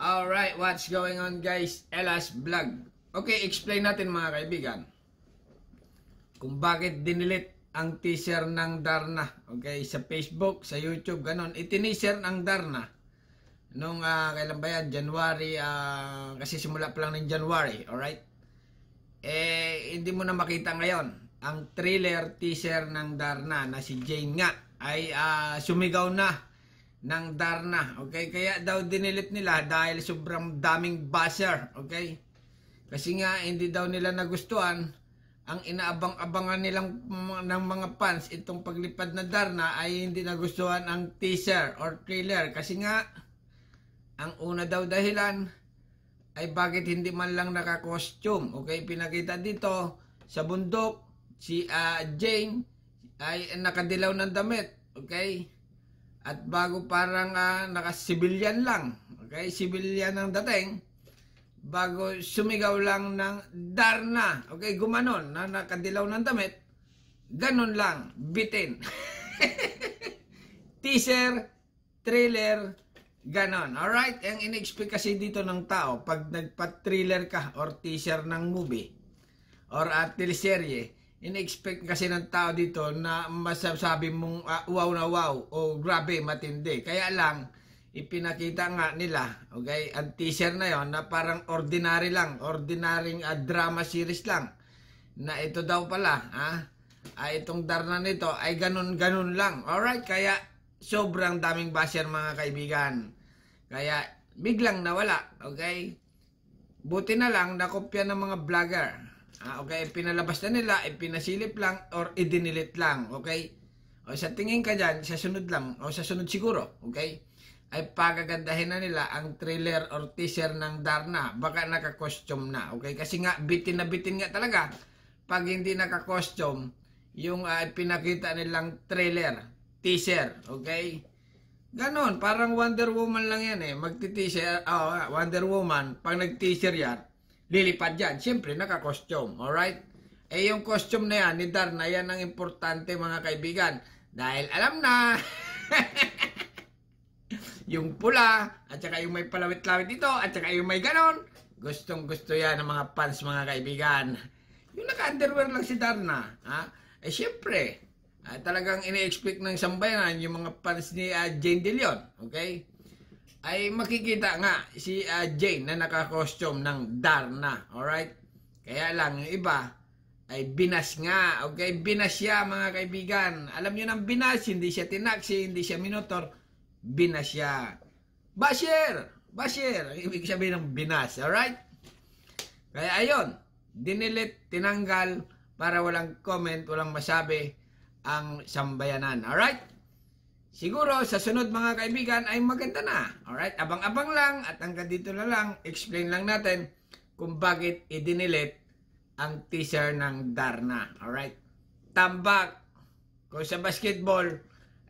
Alright, what's going on guys? Elas Vlog. Okay, explain natin mga kaibigan kung bakit dinilit ang teaser ng Darna. Okay, sa Facebook, sa YouTube, ganun. Itinisher ng Darna nung uh, kailan ba yan? January, uh, kasi simula pa lang ng January, alright? Eh, hindi mo na makita ngayon ang thriller teaser ng Darna na si Jane nga ay uh, sumigaw na ng Darna. Okay? Kaya daw dinilit nila dahil sobrang daming basher. Okay? Kasi nga hindi daw nila nagustuhan ang inaabang-abangan nilang ng mga fans itong paglipad na Darna ay hindi nagustuhan ang teaser or trailer kasi nga ang una daw dahilan ay bakit hindi man lang naka-costume. Okay, pinakita dito sa bundok si uh, Jane ay nakadilaw ng damit. Okay? At bago parang uh, ah, naka-civilian lang, okay, civilian ang dating, bago sumigaw lang ng darna, okay, gumanon, na nakadilaw ng damit, ganon lang, bitin. Teaser, thriller, ganon. Alright, ang inexplain kasi dito ng tao, pag nagpa-thriller ka or teaser ng movie, or at teleserye, in-expect kasi ng tao dito na masasabi mong uh, wow na wow o grabe matindi. Kaya lang, ipinakita nga nila, okay, ang teaser na yon na parang ordinary lang, ordinaryong uh, ah, drama series lang. Na ito daw pala, ha? ay ah, itong darna nito ay ganun-ganun lang. Alright, kaya sobrang daming basher mga kaibigan. Kaya biglang nawala, okay? Buti na lang nakopya ng mga vlogger. Ah, okay, pinalabas na nila, eh, pinasilip lang or idinilit lang, okay? O sa tingin ka dyan, sa sunod lang, o sa sunod siguro, okay? Ay pagagandahin na nila ang trailer or teaser ng Darna. Baka naka-costume na, okay? Kasi nga, bitin na bitin nga talaga. Pag hindi naka-costume, yung uh, pinakita nilang trailer, teaser, okay? Ganon, parang Wonder Woman lang yan eh. Magti-teaser, oh, Wonder Woman, pag nag-teaser yan, lilipad yan. Siyempre, naka-costume. Alright? Eh, yung costume na yan, ni Darna, yan ang importante mga kaibigan. Dahil alam na, yung pula, at saka yung may palawit-lawit dito, at saka yung may ganon, gustong gusto yan ng mga fans mga kaibigan. Yung naka-underwear lang si Darna. Ha? Eh, siyempre, uh, talagang ini-expect ng sambayanan yung mga fans ni uh, Jane De Leon. Okay? ay makikita nga si uh, Jane na naka-costume ng Darna. Alright? Kaya lang, yung iba ay binas nga. Okay? Binas siya mga kaibigan. Alam nyo ng binas, hindi siya tinaksi, hindi siya minotor. Binas siya. Basher! Basher! Ibig sabihin ng binas. Alright? Kaya ayon dinilit, tinanggal para walang comment, walang masabi ang sambayanan. Alright? Siguro sa sunod mga kaibigan ay maganda na. Alright, abang-abang lang at hanggang dito na lang, explain lang natin kung bakit idinilit ang teaser ng Darna. Alright, tambak. ko sa basketball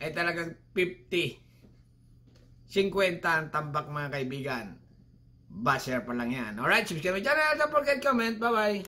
ay talagang 50, 50 ang tambak mga kaibigan. Basher pa lang yan. Alright, subscribe my channel. Don't forget comment. Bye-bye.